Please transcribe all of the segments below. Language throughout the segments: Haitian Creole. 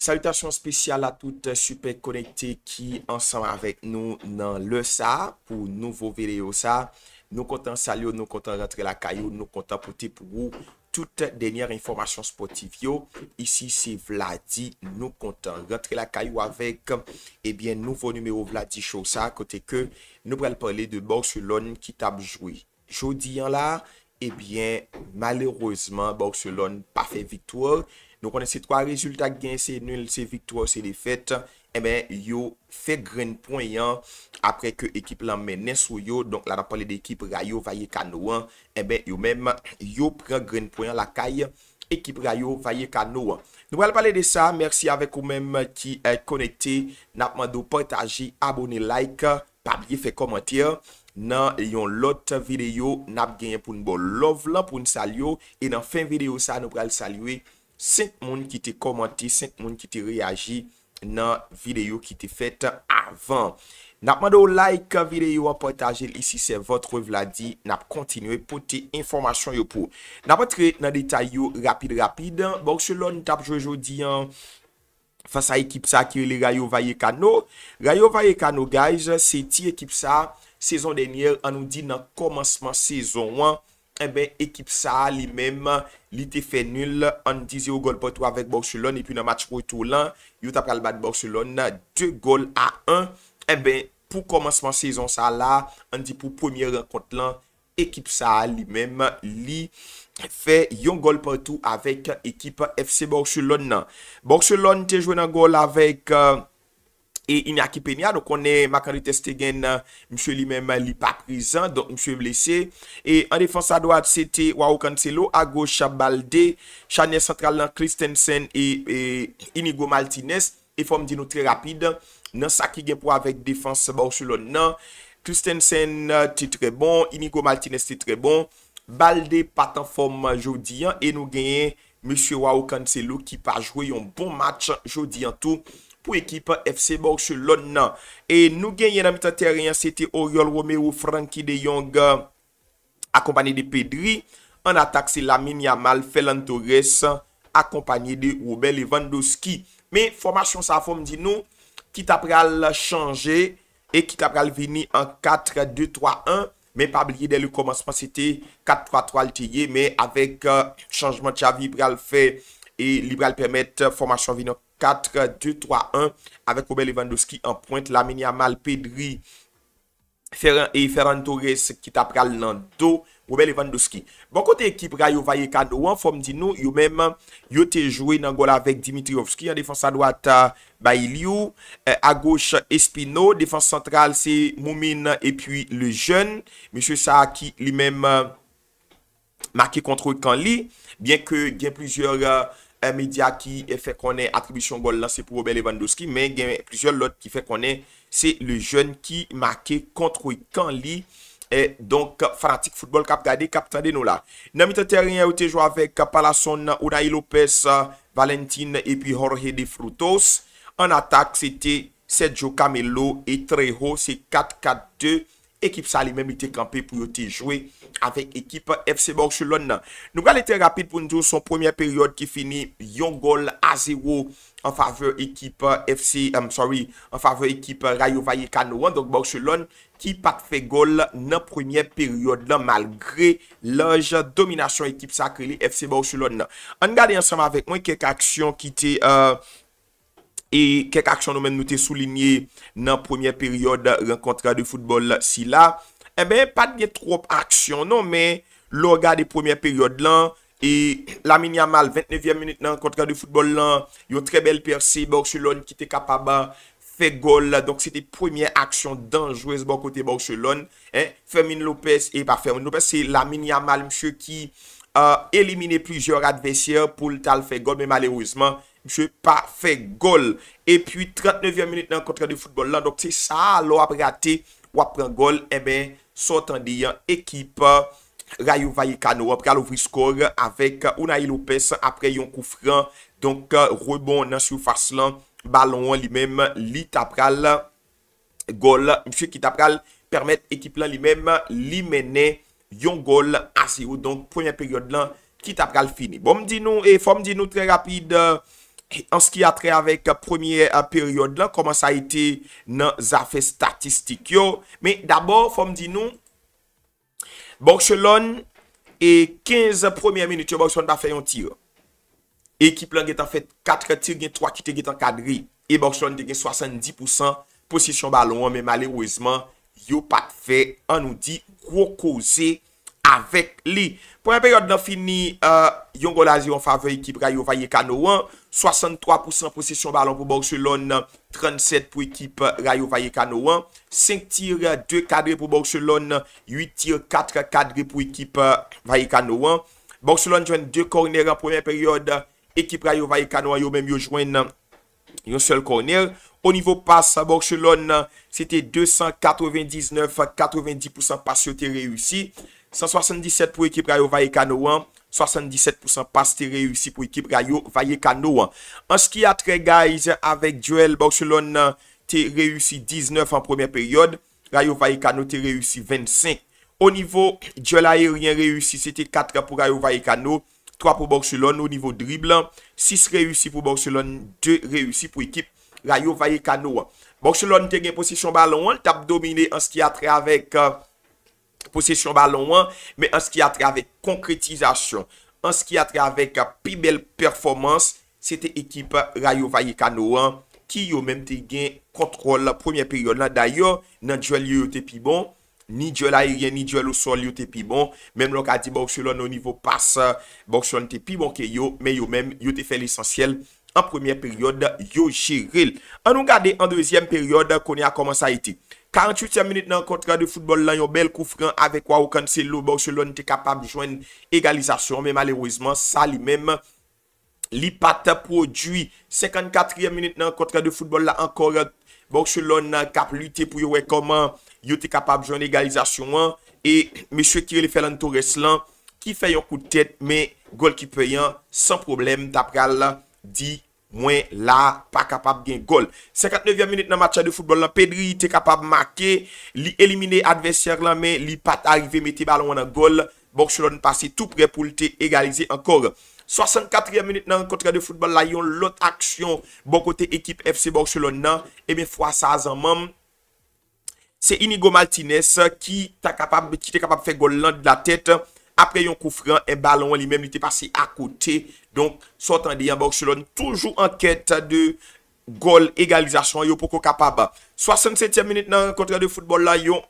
Salutasyon spesyal a tout euh, super konekte ki ansan avek nou nan le sa pou nouvo video sa Nou kontan salyo, nou kontan rentre la kayo, nou kontan pote pou ou tout denyer informasyon sportivyo Isi se Vladi, nou kontan rentre la kayo avek eh nouvo numero Vladi Chosa Kote ke nou pral pale de Borselon ki tab jwi Jodi an la, ebyen eh malerouzman Borselon pa fe vitouor Nou konen se 3 rezultat gen, se nil, se viktor, se defet. Eben, eh yo fe grenpoyan apre ke ekip lan menen sou yo. Donk eh la nan pale de ekip rayo vaye kanoan. Eben, yo menm yo pre grenpoyan lakay. Ekip rayo vaye kanoan. Nou pral pale de sa. Mersi avek ou menm ki konete. Napman do pataji, abone like, pabli fe komantir. Nan yon lot videyo napgen pou nbo lov lan pou nsal yo. E nan fin videyo sa nou pral salwe. 5 moun ki te komante, 5 moun ki te reage nan videyo ki te fete avan Napman do like videyo an potaje, isi se votre vladie nap kontinwe pote informasyon yo pou Napman tre nan detay yo rapide rapide, bon se lon tap jojodi an Fasa ekip sa ki li rayo vaye kano Rayo vaye kano guys, se ti ekip sa sezon denyer an nou di nan komansman sezon 1 Ebe, eh ekip sa li menm li te fe nul. An di zi ou gol patou avèk Borsulon. Epi nan match potou lan, yon tap kal bat Borsulon. 2 gol a 1. Ebe, eh pou komanseman sezon sa la, an di pou premier akont lan, ekip sa li menm li fe yon gol patou avèk ekip FC Borsulon nan. Borsulon te jwen nan gol avèk... E inakipenya, do konen Makarites euh, te gen euh, msye li menman li pa prizan, don msye vlesye. E an defanse a doad, sete Waouk Anselo, a goch Balde, chanye santral nan Christensen e Inigo Martinez, e fom di nou tre rapide, nan sa ki gen pou avek defanse borsulon nan. Christensen euh, te tre bon, Inigo Martinez te tre bon, Balde patan fom jodi an, e nou genye msye Waouk Anselo ki pa jwe yon bon match jodi an tou, pou ekip F.C. Borsulon nan. E nou gen yon amitant teryen, se te Oriol, Romero, Franky, De Jong, akompany de Pedri, an atak se Lamini Amal, Felan Torres, akompany de Roubel, Evandoski. Me, fomasyon sa fom di nou, kit apral chanje, e kit apral vini an 4-2-3-1, me pa blie deli komansman, se te 4-3-3 altyye, me avek euh, chanjman tja Vibral fe, e Vibral permette fomasyon vini an. 4-2-3-1. Avèk Roubel Evandouski en pointe. Lamenia Malpedri. Ferran Tores. Kitap Kalnando. Roubel Evandouski. Bon kote ekip. Rayo Vayekadou. En forme dino. You mèm. You te joué nan goal avèk Dimitriovski. En défense à droite. Euh, Bayliou. Euh, à gauche. Espino. Défense centrale. C'est Moumine. Et puis le jeune. Monsieur Saaki. Li mèm. Euh, Maki kontrou. Kanli. Bien que diè plusieurs... Euh, Medya ki fè konè attribisyon bol la, se pou Bobel Evandoski, men gen plusieurs lot ki fè konè, se le jeune ki makè kontroui kan li. E donk fanatik foutbol kap gade, kap tade nou la. Namite terrien ou te jou avèk Palason, Unai Lopez, Valentin, epi Jorge de Frutos. An atak, se te Sejo Camelo et Trejo, se 4-4-2. Ekip sa li mèm ite kampe pou yo te jwe avèk ekip FC Borjelon nan. Nou gale te rapide pou njou son premiè periode ki fini yon gol a zéro an fave ekip Rayo Vallecano an, donk Borjelon ki pat fè gol nan premiè periode nan malgre lage dominasyon ekip sa ki li FC Borjelon nan. An gade ansam avèk mwen kek euh, aksyon ki te... E kek aksyon nou men nou te soulinye nan premye peryode renkontra de foutbol si la. E ben, pat gen trop aksyon nou men, lor ga de premye peryode lan. E la mini amal, 29e minute nan renkontra de foutbol lan, yon trebel perse Borjelon ki te kapaba fe gol. Donk se te premye aksyon danjwez bon kote Borjelon. Fermin Lopez, e eh pa Fermin Lopez, se la mini amal msye ki elimine plijor advesye pou l tal fe gol. Mwen malerouzman. Mse pa fe gol. E pwi 39e minute nan kontra de foutebol la. Dok se sa lo apre ate. Wapren gol. Ebe. Eh Sotan diyan. Ekip. Rayo Vallecano. Wapren ouvri skor. Apek Unai Lopez. Apre yon koufran. Donk rebon nan soufas lan. Balon lan li mem. Li tapral. Gol. Mse ki tapral. Permet ekip lan li mem. Li mene. Yon gol. Asi ou. Donk premiye peryode lan. Ki tapral fini. Bom di nou. E fom di nou. Tre rapide. Mse. ans ki atre avek euh, premier euh, peryode la, koman sa ite nan zafè statistik yo, men dabor, fòm di nou, Borchelon e 15 premier minute, yo Borchelon pa fè yon tir, ekip lan get an fèt 4 tir gen 3 kitè get an kadri, e Borchelon gen 70% posisyon balon, men malerouzman, yo pat fè, an nou di, kwo kouze avèk li. Pwèrè peryode la fin ni, yon golazi yon fave ekip rayo vaye kano wan, 63% prosesyon balon pou Borselon, 37% pou ekip Rayo Vallecano 1. 5 tir 2 kadre pou Borselon, 8 tir 4 kadre pou ekip Vallecano 1. Borselon jwen 2 kornel an premier periode, ekip Rayo Vallecano 1 yo menm yo jwen yon sel kornel. O nivou pas Borselon, cete 299, 90% pas yote reyousi. 177% pou ekip Rayo Vallecano 1. 77% pas te reyoussi pou ekip Rayo Valle Cano. An skia tre guys, avèk Joel Borchelon te reyoussi 19 an premier peryode. Rayo Valle Cano te reyoussi 25. O nivou, Joel aè riyen reyoussi. Se te 4 pou Rayo Valle Cano. 3 pou Borchelon o nivou driblan. 6 reyoussi pou Borchelon. 2 reyoussi pou ekip Rayo Valle Cano. Borchelon te gen posisyon balon. Tap domine an skia tre avèk... Posesyon balon wan, me ans ki atre avèk konkretizasyon, ans ki atre avèk pi bel performans, sete ekip Rayo Vallecano wan, ki yo menm te gen kontrol premier peryode la. Dayo, nan djwel yo yo te pi bon, ni djwel ayerien, ni djwel ou sol bon. bon yo te pi bon, menm lo ka di boksyon lò nou nivou pas, boksyon te pi bon ke yo, men yo menm yo te fel esensyel en premier peryode yo jiril. An nou gade en deuxième peryode, kon ya koman sa ete? 48e minute nan kontra de foutebol la, yon bel koufran avek wawokan se lo, Borselon te kapab jwen egalizasyon, men malerouzman sa li men, li pata prodwi. 54e minute nan kontra de foutebol la, ankor Borselon nan kap lute pou yon wekoman, yon te kapab jwen egalizasyon, e meswe kire li felan tou reslan, ki fe yon koutet, men gol ki peyan, san problem, tapral la, di. Mwen la pa kapab gen gol 59e minute nan matcha de football la Pedri te kapab make Li elimine advesyar la Men li pat arrive meti balon anan gol Borjelon pase tout pre pou li te egalize ankor 64e minute nan kontra de football la Yon lot aksyon Bon kote ekip FC Borjelon nan Emen eh fwa sa azan mam Se Inigo Martinez Ki te kapab fe gol la De la tete apre yon koufran, e balon li menm li te passe a kote, donk sotan de yon boksulon, toujou an ket de gol egalizasyon yo pou kou kapaba. 67e minute nan kontra de foutebol la, yon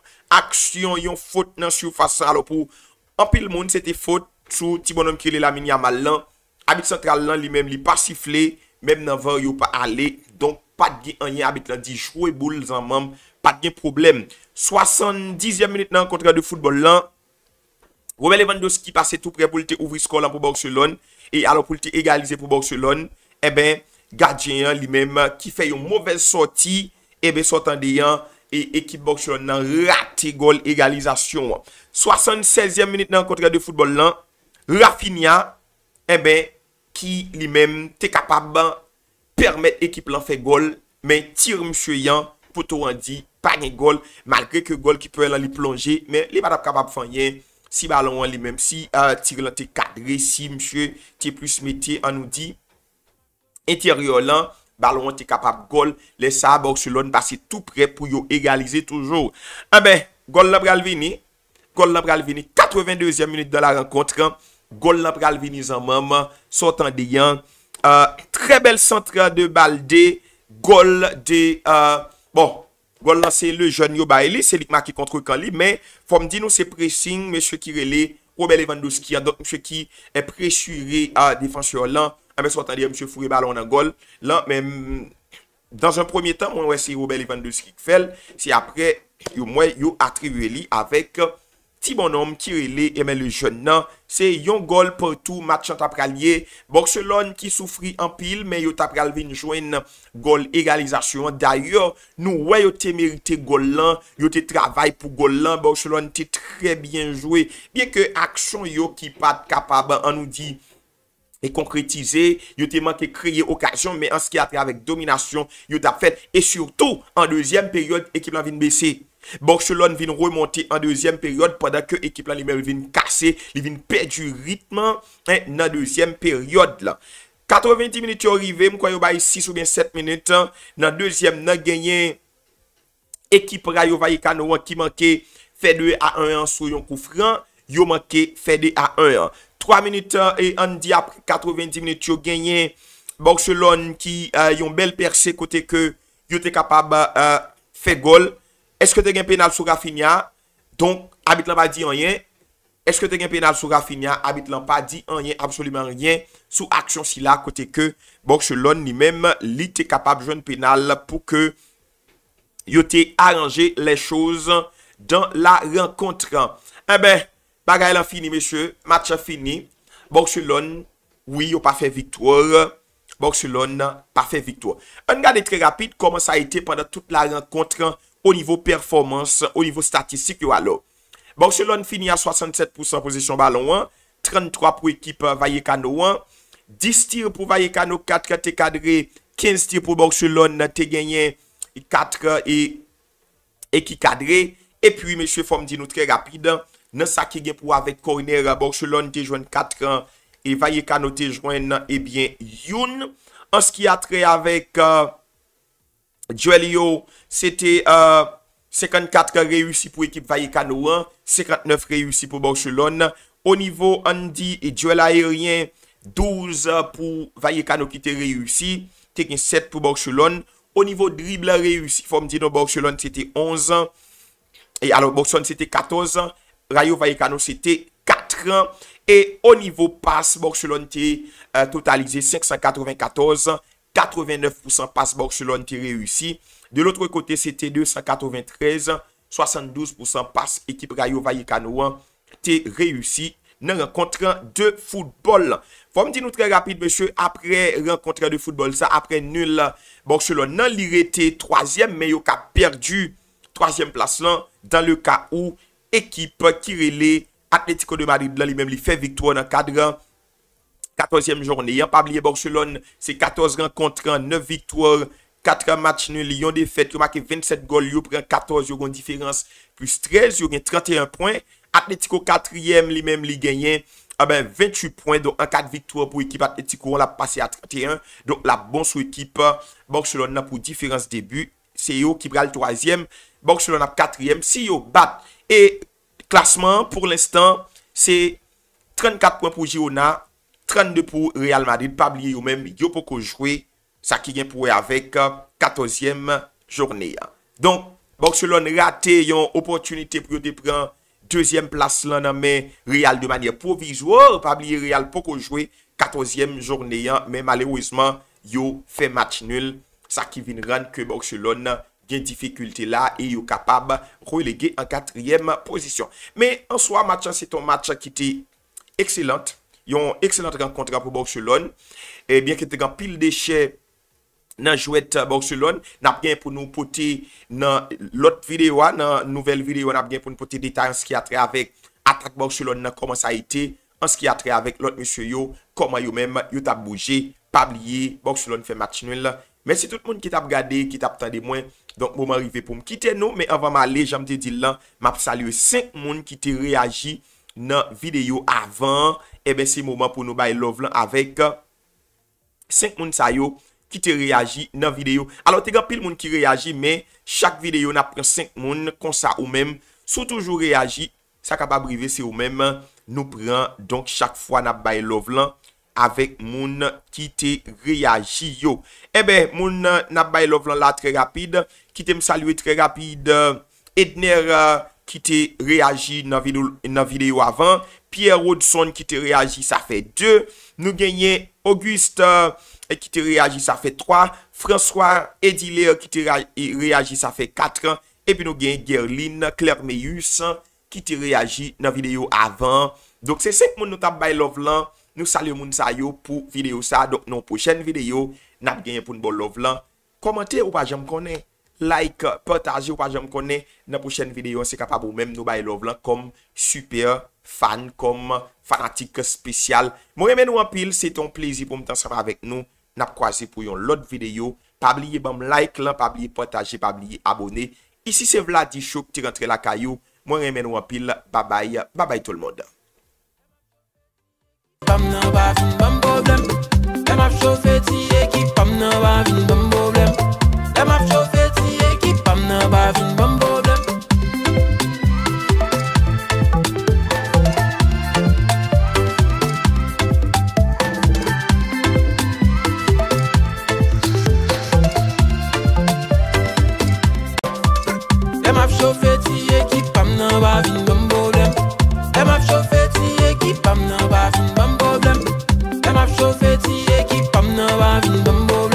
aksyon, yon fote nan soufasa, alo pou an pil moun, se te fote, sou ti bonon ki li la min yaman lan, abit sentral lan li menm li pa sifle, menm nan van yo pa ale, donk pat gen an yon abit lan, di chou e boul zanman, pat gen problem. 70e minute nan kontra de foutebol lan, Roubel Evandoski pase tout pre pou li te ouvri skol an pou Bokselon. E alo pou li te egalize pou Bokselon. E eh ben Gadjian li menm ki fe yon mouvel soti. E eh ben sotan deyan. E ekip Bokselon nan rate gol egalizasyon. 76e minute nan kontre de foudbol lan. Rafinha. E ben ki li menm te kapab ban. Permet ekip lan fe gol. Men tir msye yan. Poto wandi. Pane gol. Malgre ke gol ki pe lan li plonje. Men li vat ap kapab fanyen. Si balon an li menm, si tir lan te kadre, si msye te plus meti an nou di, eti ryo lan, balon an te kapap gol, lesa Borsulon basi tout pre pou yo egalize toujou. A be, gol la pral vini, gol la pral vini, 82e minute de la renkontre, gol la pral vini zanmanman, sotan diyan, tre bel sentra de balde, gol de... Bon, Gol lanse le jen yo ba ele. Se lik ma ki kontro kan li. Me fom di nou se presing. Monsye ki rele. Roubel Evandouski. Monsye ki presure a ah, defansyon lan. Monsye fure balon nan gol. Dans hmm, an premier tan. Monsye roubel Evandouski ke fel. Si apre yo mwen yo atri rele. Avek Monsye. Ti bon om kirele eme le joun nan. Se yon gol poutou matchan tapralye. Borselon ki soufri an pil. Men yo tapral vin jwen gol egalizasyon. Daryo nou wè yo te merite gol lan. Yo te travay pou gol lan. Borselon te tre bien joué. Bien ke aksyon yo ki pat kapab an nou di. E konkretize. Yo te manke kreye okasyon. Men ans ki atre avik dominasyon. Yo tap fet. E surtout an deuxième periode ekip lan vin besey. Borchelon vin remonte an dezyem peryode Padak yo ekip lan li mer vin kase Li vin perdi ritman Nan dezyem peryode la 90 minute yo rive Mkwa yo bay 6 ou 7 minute Nan dezyem nan genyen Ekip rayo vaye kan wak ki manke Fedwe a 1 an sou yon koufran Yo manke fedwe a 1 an 3 minute e andi ap 90 minute yo genyen Borchelon ki yon euh, bel perse Kote ke yo te kapab euh, Fe gol Eske te gen penal sou Rafinha? Donk, Abid lan pa di enyen. Eske te gen penal sou Rafinha? Abid lan pa di enyen. Absolumen enyen. Sou aksyon si la kote ke Bokselon ni menm li te kapab jwen penal pou ke yote aranje le chouz dan la renkontran. Eh Ebe, bagay lan fini meshe. Matche fini. Bokselon, wiyo pa fe viktor. Bokselon, pa fe viktor. Un gade tre rapid, koman sa ite pandan tout la renkontran fin. O nivou performans, o nivou statistik yo alo. Borselon fini eh a 67% posisyon balon 1. 33 pou ekip Valle Cano 1. 10 tir pou Valle Cano 4 te kadre. 15 tir pou Borselon te genye 4 e ki kadre. E pwi mèche fòm di nou trè rapide. Nè sakye gen pou avèk korner Borselon te jwen 4. E euh, Valle Cano te jwen ebyen youn. An skya tre avèk... Joelio, 54 euh, reyoussi pou ekip Valle Cano 1, 59 reyoussi pou Borchelon. O nivou Andy et Joel Ayerien, 12 pou Valle Cano ki te reyoussi, tekin 7 pou Borchelon. O nivou drible reyoussi pou Mdino Borchelon, se te 11. Borchelon se te 14, Rayo Valle Cano se te 4. O nivou passe, Borchelon te totalize 594. 89% passe, Borjelon ti reyoussi. De l'otre kote, c'ete 293, 72% passe, ekip Rayo Vallecanoan ti reyoussi nan renkontran de foudbol. Fom di nou tre rapid, meshe, apre renkontran de foudbol, sa apre nul, Borjelon nan li reyote 3e, men yo ka perdu 3e plas lan, dan le ka ou ekip Kirele, Atletico de Madrid nan li men li fe victou nan 4 ran, Katozyem jorne, yon pabliye Borselon, se katoz renkontran, 9 viktor, 4 match nou, li yon defet, yon maki 27 gol, yon pren 14, yon renkontran, plus 13, yon renkontran 31 poin, atletiko 4yem, li menm li genyen, a ben 28 poin, don an 4 viktor pou ekip atletiko, yon la passe a 31, don la bon sou ekip Borselon nan pou diferans debu, se yon ki pre al 3yem, Borselon nan 4yem, si yon bat, e klasman pou lestan, se 34 poin pou Girona, 32 pou Real Madrid. Pabliye yo men yo pou koujwe. Sa ki gen pou e avek 14e euh, jorne ya. Don, Bokselon rate yon opotunite pou yo depran. 2e plas lan nan men. Real de manye pou vizouor. Pabliye Real pou koujwe 14e jorne ya. Men malewizman yo fe match nul. Sa ki vin ran ke Bokselon gen difikulte la. E yo kapab kou lege an 4e posisyon. Men ansoa matchan se ton matchan ki te ekselant. Yon ekselant renkontra pou Borsulon Ebyen eh ki tegan pil deshe nan jwet Borsulon Nap gen pou nou pote nan lot videwa Nan nouvel videwa nap gen pou nou pote deta An se ki atre avek atak Borsulon nan koman sa ite An se ki atre avek lot monsyo yo Koman yo menm, yo tap bouje, pabliye Borsulon fe matinwen la Mese tout bon, non, moun ki tap gade, ki tap tade mwen Donk mouman rive pou mkite nou Me avan ma ale, janm te di lan Map salye 5 moun ki te reagi nan videyo avan, ebe eh si mouman pou nou bay love lan avek 5 euh, moun sa yo ki te reagi nan videyo, alo te ka pil moun ki reagi me chak videyo nan pre 5 moun konsa ou men sou toujou reagi, sa ka pa brive si ou men nou pren donk chak fwa nan bay love lan avek moun ki te reagi yo ebe eh moun nan bay love lan la tre rapide ki te m salwe tre rapide, et nere euh, Ki te reagi nan video avan. Pierre Rodson. Ki te reagi sa fe 2. Nou genye Auguste. Eh, ki te reagi sa fe 3. François Edile. Ki te eh, reagi sa fe 4. E pi nou genye Guerlain. Claire Meillus. Ki te reagi nan video avan. Nou sali moun sa yo pou video sa. Nou pochene video nan genye pou nou bo love lan. Komente ou pa jem konen. Like, potaje ou pa jom kone. Nan pou chen videyo, se ka pa pou mèm nou baye lòv lan. Kom super fan, kom fanatik spesyal. Mwen remè nou apil, se ton plizi pou mwen tansrapa avèk nou. Nap kwa se pou yon lot videyo. Pa blye bam like lan, pa blye potaje, pa blye abone. Isi se vla di chouk ti rentre la kayou. Mwen remè nou apil, babay, babay tout l'mod. Mwen ap chofeti ekip am nan wavin bamboblem Mwen ap chofeti ekip am nan wavin bamboblem